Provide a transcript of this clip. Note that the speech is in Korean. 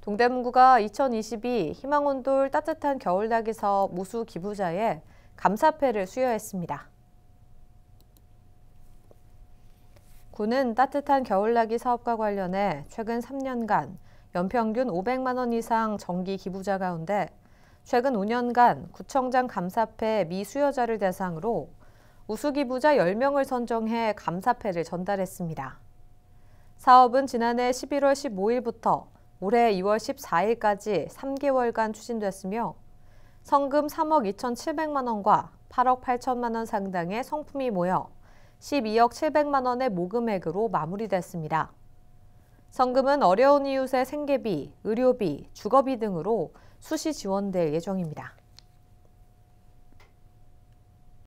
동대문구가 2022 희망온돌 따뜻한 겨울나기 사 무수 기부자에 감사패를 수여했습니다. 구는 따뜻한 겨울나기 사업과 관련해 최근 3년간 연평균 500만 원 이상 정기 기부자 가운데 최근 5년간 구청장 감사패 미수여자를 대상으로 우수기부자 10명을 선정해 감사패를 전달했습니다. 사업은 지난해 11월 15일부터 올해 2월 14일까지 3개월간 추진됐으며 성금 3억 2,700만 원과 8억 8천만 원 상당의 성품이 모여 12억 700만 원의 모금액으로 마무리됐습니다. 성금은 어려운 이웃의 생계비, 의료비, 주거비 등으로 수시 지원될 예정입니다.